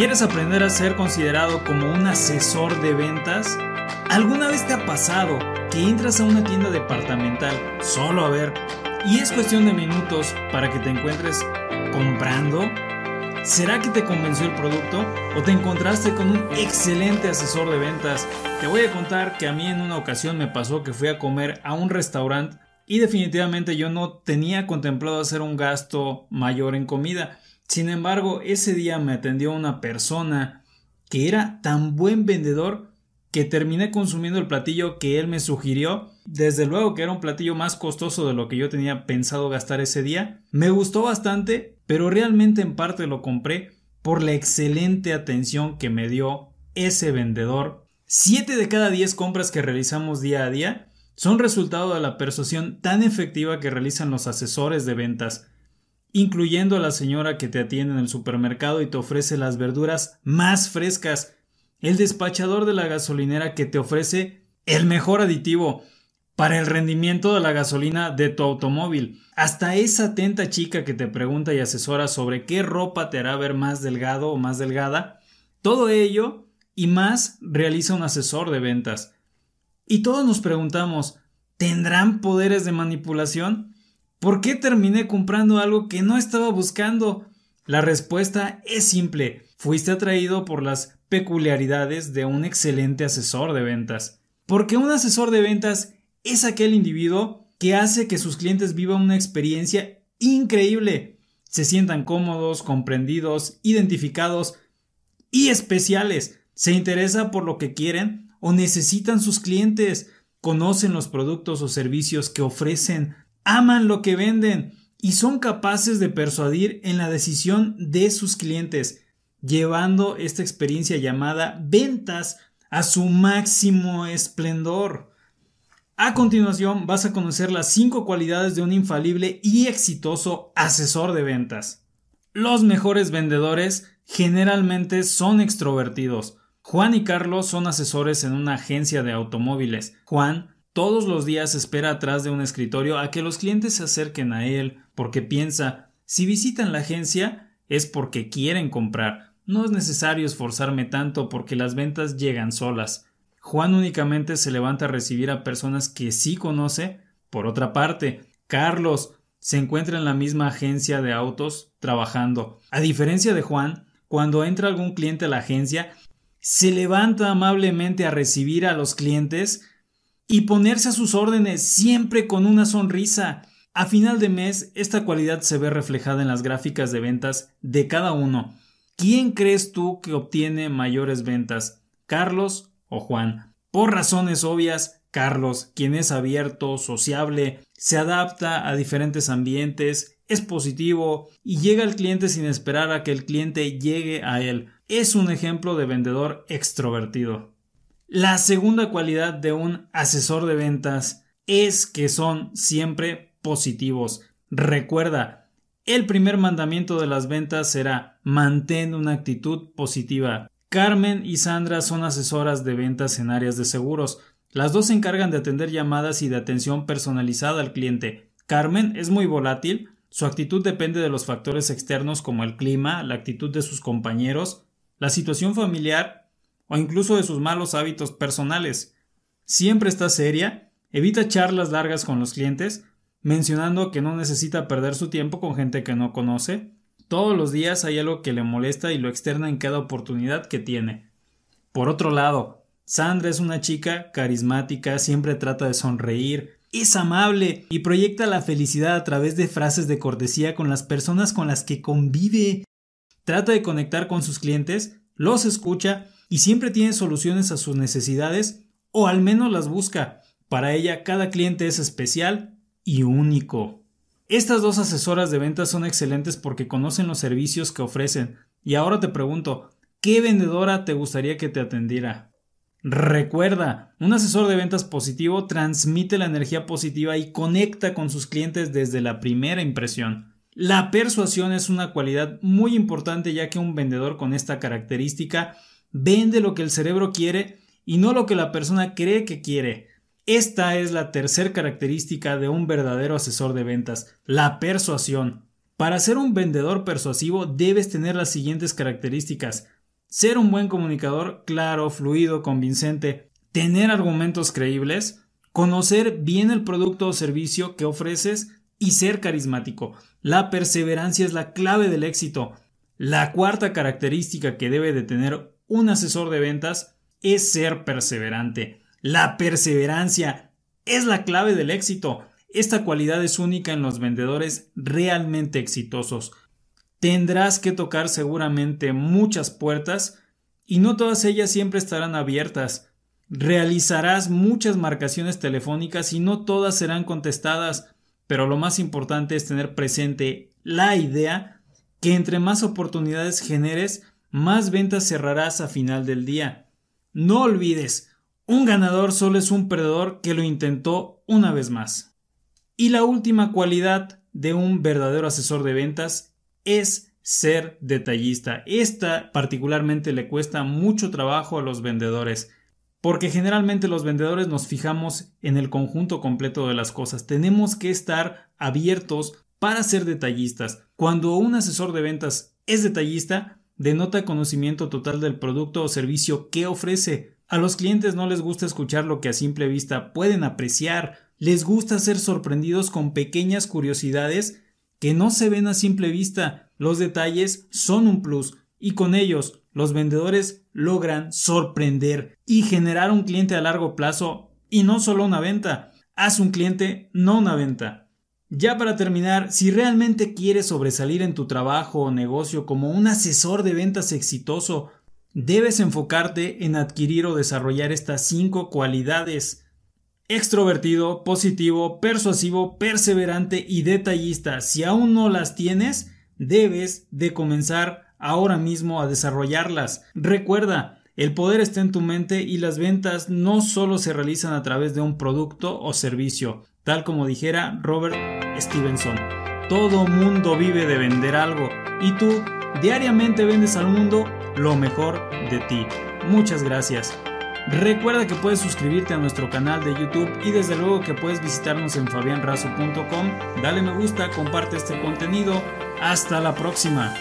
¿Quieres aprender a ser considerado como un asesor de ventas? ¿Alguna vez te ha pasado que entras a una tienda departamental solo a ver y es cuestión de minutos para que te encuentres comprando? ¿Será que te convenció el producto o te encontraste con un excelente asesor de ventas? Te voy a contar que a mí en una ocasión me pasó que fui a comer a un restaurante y definitivamente yo no tenía contemplado hacer un gasto mayor en comida. Sin embargo, ese día me atendió una persona que era tan buen vendedor que terminé consumiendo el platillo que él me sugirió. Desde luego que era un platillo más costoso de lo que yo tenía pensado gastar ese día. Me gustó bastante, pero realmente en parte lo compré por la excelente atención que me dio ese vendedor. 7 de cada 10 compras que realizamos día a día son resultado de la persuasión tan efectiva que realizan los asesores de ventas incluyendo a la señora que te atiende en el supermercado y te ofrece las verduras más frescas, el despachador de la gasolinera que te ofrece el mejor aditivo para el rendimiento de la gasolina de tu automóvil, hasta esa atenta chica que te pregunta y asesora sobre qué ropa te hará ver más delgado o más delgada, todo ello y más realiza un asesor de ventas. Y todos nos preguntamos, ¿tendrán poderes de manipulación? ¿Por qué terminé comprando algo que no estaba buscando? La respuesta es simple. Fuiste atraído por las peculiaridades de un excelente asesor de ventas. Porque un asesor de ventas es aquel individuo que hace que sus clientes vivan una experiencia increíble, se sientan cómodos, comprendidos, identificados y especiales. Se interesa por lo que quieren o necesitan sus clientes, conocen los productos o servicios que ofrecen, aman lo que venden y son capaces de persuadir en la decisión de sus clientes, llevando esta experiencia llamada ventas a su máximo esplendor. A continuación vas a conocer las 5 cualidades de un infalible y exitoso asesor de ventas. Los mejores vendedores generalmente son extrovertidos. Juan y Carlos son asesores en una agencia de automóviles. Juan todos los días espera atrás de un escritorio a que los clientes se acerquen a él, porque piensa, si visitan la agencia es porque quieren comprar. No es necesario esforzarme tanto porque las ventas llegan solas. Juan únicamente se levanta a recibir a personas que sí conoce. Por otra parte, Carlos se encuentra en la misma agencia de autos trabajando. A diferencia de Juan, cuando entra algún cliente a la agencia, se levanta amablemente a recibir a los clientes y ponerse a sus órdenes siempre con una sonrisa. A final de mes, esta cualidad se ve reflejada en las gráficas de ventas de cada uno. ¿Quién crees tú que obtiene mayores ventas? ¿Carlos o Juan? Por razones obvias, Carlos, quien es abierto, sociable, se adapta a diferentes ambientes, es positivo y llega al cliente sin esperar a que el cliente llegue a él. Es un ejemplo de vendedor extrovertido. La segunda cualidad de un asesor de ventas es que son siempre positivos. Recuerda, el primer mandamiento de las ventas será mantén una actitud positiva. Carmen y Sandra son asesoras de ventas en áreas de seguros. Las dos se encargan de atender llamadas y de atención personalizada al cliente. Carmen es muy volátil, su actitud depende de los factores externos como el clima, la actitud de sus compañeros, la situación familiar o incluso de sus malos hábitos personales. Siempre está seria, evita charlas largas con los clientes, mencionando que no necesita perder su tiempo con gente que no conoce. Todos los días hay algo que le molesta y lo externa en cada oportunidad que tiene. Por otro lado, Sandra es una chica carismática, siempre trata de sonreír, es amable y proyecta la felicidad a través de frases de cortesía con las personas con las que convive. Trata de conectar con sus clientes, los escucha y siempre tiene soluciones a sus necesidades o al menos las busca. Para ella cada cliente es especial y único. Estas dos asesoras de ventas son excelentes porque conocen los servicios que ofrecen. Y ahora te pregunto, ¿qué vendedora te gustaría que te atendiera? Recuerda, un asesor de ventas positivo transmite la energía positiva y conecta con sus clientes desde la primera impresión. La persuasión es una cualidad muy importante ya que un vendedor con esta característica vende lo que el cerebro quiere y no lo que la persona cree que quiere. Esta es la tercera característica de un verdadero asesor de ventas, la persuasión. Para ser un vendedor persuasivo debes tener las siguientes características. Ser un buen comunicador, claro, fluido, convincente, tener argumentos creíbles, conocer bien el producto o servicio que ofreces y ser carismático. La perseverancia es la clave del éxito. La cuarta característica que debe de tener un asesor de ventas es ser perseverante. La perseverancia es la clave del éxito. Esta cualidad es única en los vendedores realmente exitosos. Tendrás que tocar seguramente muchas puertas y no todas ellas siempre estarán abiertas. Realizarás muchas marcaciones telefónicas y no todas serán contestadas, pero lo más importante es tener presente la idea que entre más oportunidades generes, más ventas cerrarás a final del día. No olvides, un ganador solo es un perdedor que lo intentó una vez más. Y la última cualidad de un verdadero asesor de ventas es ser detallista. Esta particularmente le cuesta mucho trabajo a los vendedores, porque generalmente los vendedores nos fijamos en el conjunto completo de las cosas. Tenemos que estar abiertos para ser detallistas. Cuando un asesor de ventas es detallista, denota conocimiento total del producto o servicio que ofrece. A los clientes no les gusta escuchar lo que a simple vista pueden apreciar, les gusta ser sorprendidos con pequeñas curiosidades que no se ven a simple vista. Los detalles son un plus y con ellos los vendedores logran sorprender y generar un cliente a largo plazo y no solo una venta. Haz un cliente, no una venta. Ya para terminar, si realmente quieres sobresalir en tu trabajo o negocio como un asesor de ventas exitoso, debes enfocarte en adquirir o desarrollar estas cinco cualidades. Extrovertido, positivo, persuasivo, perseverante y detallista. Si aún no las tienes, debes de comenzar ahora mismo a desarrollarlas. Recuerda, el poder está en tu mente y las ventas no solo se realizan a través de un producto o servicio, tal como dijera Robert Stevenson. Todo mundo vive de vender algo y tú diariamente vendes al mundo lo mejor de ti. Muchas gracias. Recuerda que puedes suscribirte a nuestro canal de YouTube y desde luego que puedes visitarnos en fabianrazo.com. Dale me gusta, comparte este contenido. Hasta la próxima.